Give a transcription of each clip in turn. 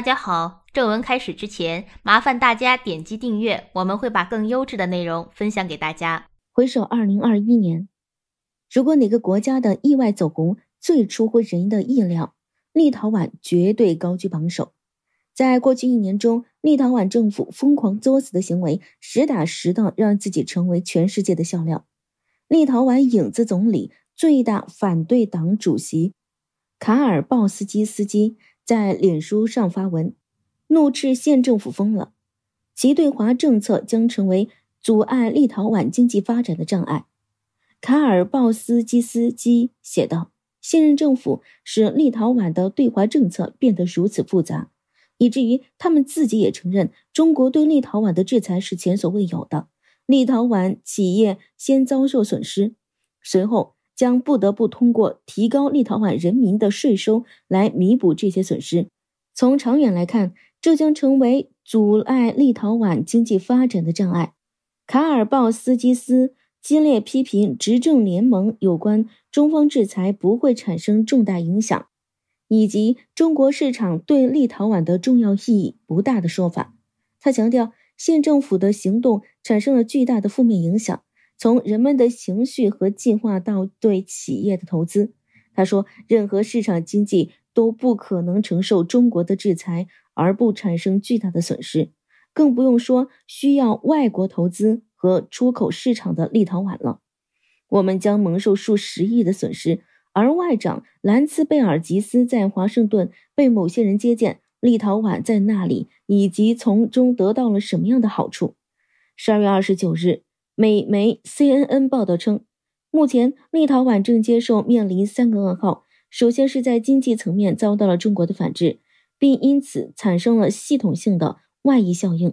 大家好，正文开始之前，麻烦大家点击订阅，我们会把更优质的内容分享给大家。回首二零二一年，如果哪个国家的意外走红最出乎人的意料，立陶宛绝对高居榜首。在过去一年中，立陶宛政府疯狂作死的行为，实打实的让自己成为全世界的笑料。立陶宛影子总理、最大反对党主席卡尔鲍斯基斯基。在脸书上发文，怒斥县政府疯了，其对华政策将成为阻碍立陶宛经济发展的障碍。卡尔·鲍斯基斯基写道：“现任政府使立陶宛的对华政策变得如此复杂，以至于他们自己也承认，中国对立陶宛的制裁是前所未有的。立陶宛企业先遭受损失，随后。”将不得不通过提高立陶宛人民的税收来弥补这些损失。从长远来看，这将成为阻碍立陶宛经济发展的障碍。卡尔鲍斯基斯激烈批评执政联盟有关中方制裁不会产生重大影响，以及中国市场对立陶宛的重要意义不大的说法。他强调，县政府的行动产生了巨大的负面影响。从人们的情绪和进化到对企业的投资，他说：“任何市场经济都不可能承受中国的制裁而不产生巨大的损失，更不用说需要外国投资和出口市场的立陶宛了。我们将蒙受数十亿的损失。”而外长兰茨贝尔吉斯在华盛顿被某些人接见，立陶宛在那里以及从中得到了什么样的好处？十二月二十九日。美媒 CNN 报道称，目前立陶宛正接受面临三个噩耗：首先是在经济层面遭到了中国的反制，并因此产生了系统性的外溢效应；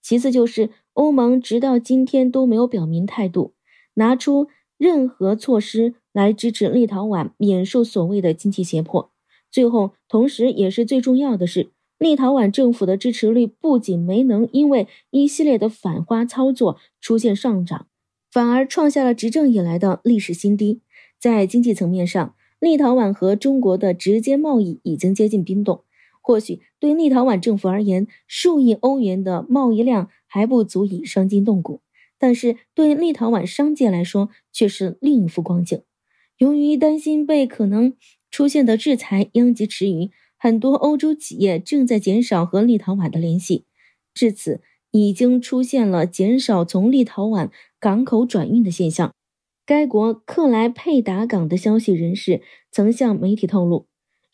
其次就是欧盟直到今天都没有表明态度，拿出任何措施来支持立陶宛免受所谓的经济胁迫；最后，同时也是最重要的是。立陶宛政府的支持率不仅没能因为一系列的反华操作出现上涨，反而创下了执政以来的历史新低。在经济层面上，立陶宛和中国的直接贸易已经接近冰冻。或许对立陶宛政府而言，数亿欧元的贸易量还不足以伤筋动骨，但是对立陶宛商界来说却是另一副光景。由于担心被可能出现的制裁殃及池鱼。很多欧洲企业正在减少和立陶宛的联系，至此已经出现了减少从立陶宛港口转运的现象。该国克莱佩达港的消息人士曾向媒体透露，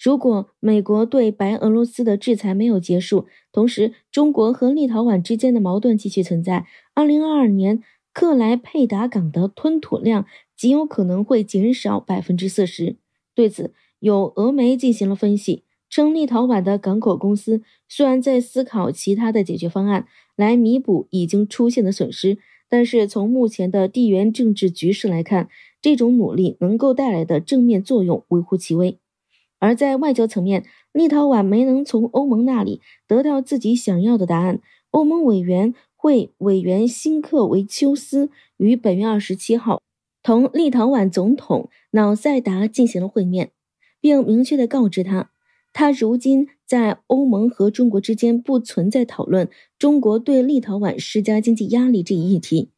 如果美国对白俄罗斯的制裁没有结束，同时中国和立陶宛之间的矛盾继续存在，2022年克莱佩达港的吞吐量极有可能会减少百分之四十。对此，有俄媒进行了分析。称立陶宛的港口公司虽然在思考其他的解决方案来弥补已经出现的损失，但是从目前的地缘政治局势来看，这种努力能够带来的正面作用微乎其微。而在外交层面，立陶宛没能从欧盟那里得到自己想要的答案。欧盟委员会委员辛克维丘斯于本月二十七号同立陶宛总统瑙塞达进行了会面，并明确的告知他。他如今在欧盟和中国之间不存在讨论中国对立陶宛施加经济压力这一议题。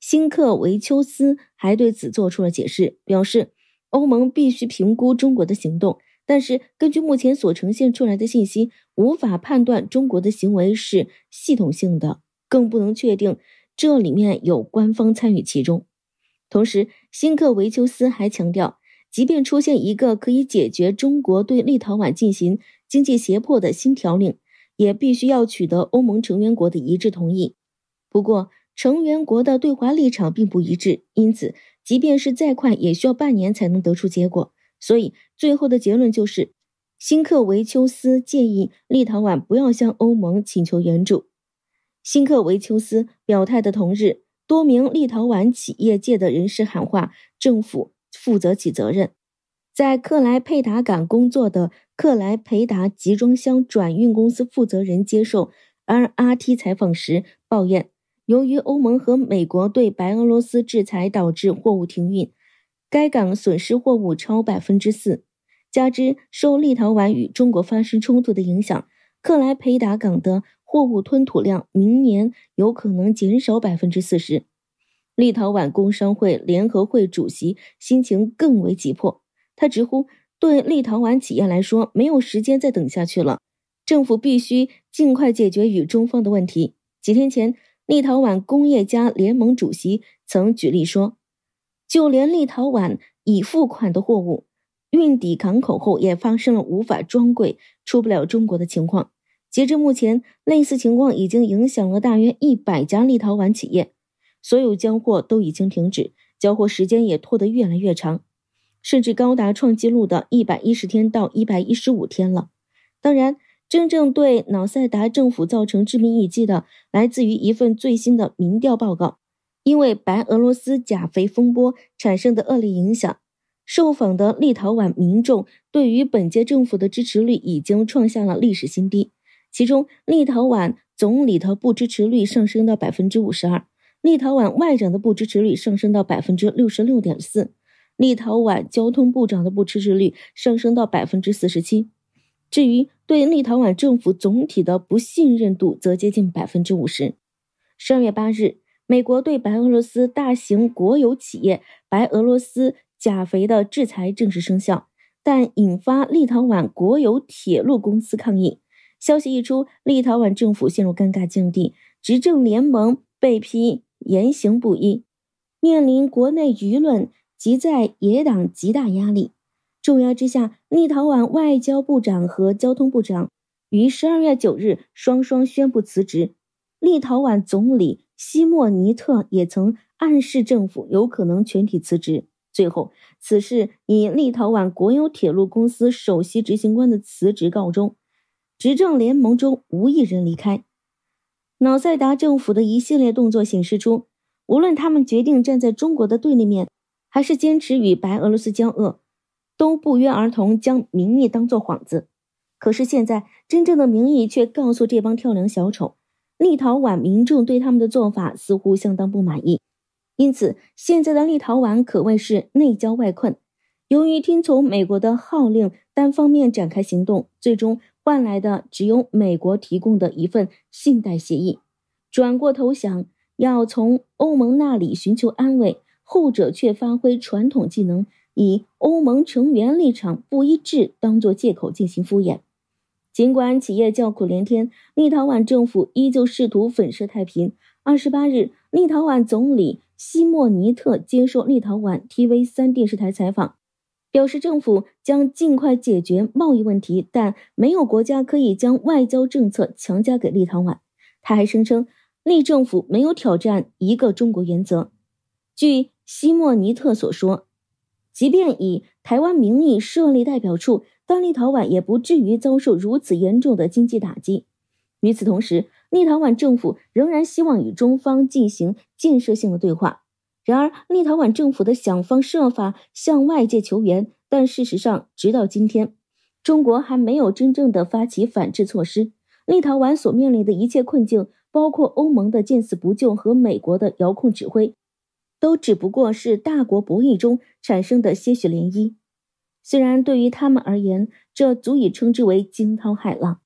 辛克维丘斯还对此做出了解释，表示欧盟必须评估中国的行动，但是根据目前所呈现出来的信息，无法判断中国的行为是系统性的，更不能确定这里面有官方参与其中。同时，辛克维丘斯还强调。即便出现一个可以解决中国对立陶宛进行经济胁迫的新条令，也必须要取得欧盟成员国的一致同意。不过，成员国的对华立场并不一致，因此，即便是再快，也需要半年才能得出结果。所以，最后的结论就是，新克维丘斯建议立陶宛不要向欧盟请求援助。新克维丘斯表态的同日，多名立陶宛企业界的人士喊话政府。负责起责任，在克莱佩达港工作的克莱佩达集装箱转运公司负责人接受 RT 采访时抱怨，由于欧盟和美国对白俄罗斯制裁导致货物停运，该港损失货物超百分之四。加之受立陶宛与中国发生冲突的影响，克莱佩达港的货物吞吐量明年有可能减少百分之四十。立陶宛工商会联合会主席心情更为急迫，他直呼：“对立陶宛企业来说，没有时间再等下去了，政府必须尽快解决与中方的问题。”几天前，立陶宛工业家联盟主席曾举例说：“就连立陶宛已付款的货物，运抵港口后也发生了无法装柜、出不了中国的情况。截至目前，类似情况已经影响了大约一百家立陶宛企业。”所有交货都已经停止，交货时间也拖得越来越长，甚至高达创纪录的一百一十天到一百一十五天了。当然，真正对瑙塞达政府造成致命一击的，来自于一份最新的民调报告。因为白俄罗斯钾肥风波产生的恶劣影响，受访的立陶宛民众对于本届政府的支持率已经创下了历史新低。其中，立陶宛总理的不支持率上升到百分之五十二。立陶宛外长的不支持率上升到百分之六十六点四，立陶宛交通部长的不支持率上升到百分之四十七。至于对立陶宛政府总体的不信任度，则接近百分之五十。十二月八日，美国对白俄罗斯大型国有企业白俄罗斯钾肥的制裁正式生效，但引发立陶宛国有铁路公司抗议。消息一出，立陶宛政府陷入尴尬境地，执政联盟被批。言行不一，面临国内舆论及在野党极大压力。重压之下，立陶宛外交部长和交通部长于十二月九日双双宣布辞职。立陶宛总理西莫尼特也曾暗示政府有可能全体辞职。最后，此事以立陶宛国有铁路公司首席执行官的辞职告终，执政联盟中无一人离开。瑙塞达政府的一系列动作显示出，无论他们决定站在中国的对立面，还是坚持与白俄罗斯交恶，都不约而同将民意当作幌子。可是现在，真正的民意却告诉这帮跳梁小丑，立陶宛民众对他们的做法似乎相当不满意。因此，现在的立陶宛可谓是内交外困。由于听从美国的号令，单方面展开行动，最终。换来的只有美国提供的一份信贷协议。转过头想要从欧盟那里寻求安慰，后者却发挥传统技能，以欧盟成员立场不一致当作借口进行敷衍。尽管企业叫苦连天，立陶宛政府依旧试图粉饰太平。二十八日，立陶宛总理西莫尼特接受立陶宛 TV 三电视台采访。表示政府将尽快解决贸易问题，但没有国家可以将外交政策强加给立陶宛。他还声称，立政府没有挑战一个中国原则。据西莫尼特所说，即便以台湾名义设立代表处，但立陶宛也不至于遭受如此严重的经济打击。与此同时，立陶宛政府仍然希望与中方进行建设性的对话。然而，立陶宛政府的想方设法向外界求援，但事实上，直到今天，中国还没有真正的发起反制措施。立陶宛所面临的一切困境，包括欧盟的见死不救和美国的遥控指挥，都只不过是大国博弈中产生的些许涟漪。虽然对于他们而言，这足以称之为惊涛骇浪。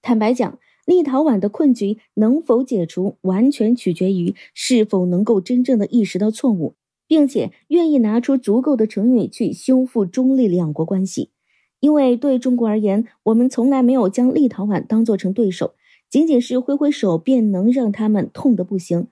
坦白讲。立陶宛的困局能否解除，完全取决于是否能够真正的意识到错误，并且愿意拿出足够的诚意去修复中立两国关系。因为对中国而言，我们从来没有将立陶宛当做成对手，仅仅是挥挥手便能让他们痛的不行。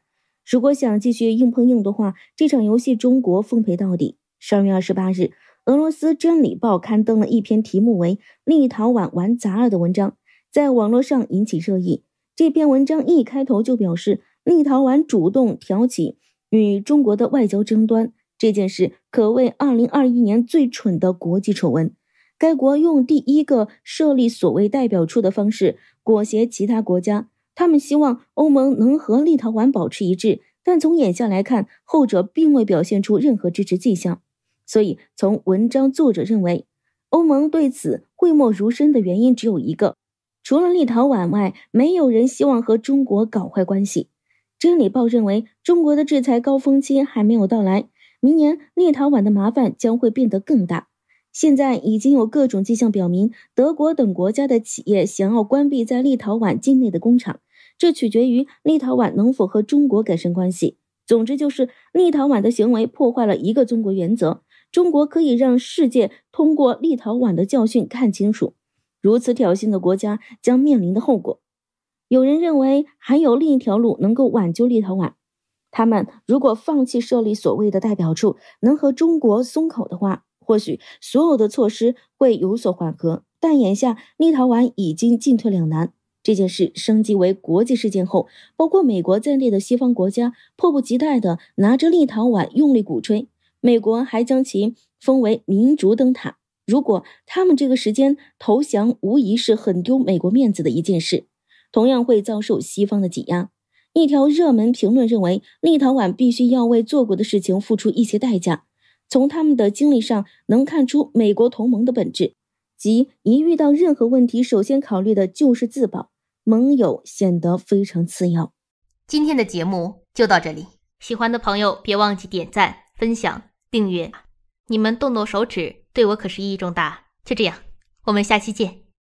如果想继续硬碰硬的话，这场游戏中国奉陪到底。十二月二十八日，俄罗斯真理报刊登了一篇题目为《立陶宛玩砸了》的文章。在网络上引起热议。这篇文章一开头就表示，立陶宛主动挑起与中国的外交争端这件事，可谓二零二一年最蠢的国际丑闻。该国用第一个设立所谓代表处的方式裹挟其他国家，他们希望欧盟能和立陶宛保持一致，但从眼下来看，后者并未表现出任何支持迹象。所以，从文章作者认为欧盟对此讳莫如深的原因只有一个。除了立陶宛外，没有人希望和中国搞坏关系。《真理报》认为，中国的制裁高峰期还没有到来，明年立陶宛的麻烦将会变得更大。现在已经有各种迹象表明，德国等国家的企业想要关闭在立陶宛境内的工厂，这取决于立陶宛能否和中国改善关系。总之，就是立陶宛的行为破坏了一个中国原则。中国可以让世界通过立陶宛的教训看清楚。如此挑衅的国家将面临的后果，有人认为还有另一条路能够挽救立陶宛，他们如果放弃设立所谓的代表处，能和中国松口的话，或许所有的措施会有所缓和。但眼下立陶宛已经进退两难。这件事升级为国际事件后，包括美国在内的西方国家迫不及待地拿着立陶宛用力鼓吹，美国还将其封为民主灯塔。如果他们这个时间投降，无疑是很丢美国面子的一件事，同样会遭受西方的挤压。一条热门评论认为，立陶宛必须要为做过的事情付出一些代价。从他们的经历上能看出美国同盟的本质，即一遇到任何问题，首先考虑的就是自保，盟友显得非常次要。今天的节目就到这里，喜欢的朋友别忘记点赞、分享、订阅，你们动动手指。对我可是意义重大。就这样，我们下期见。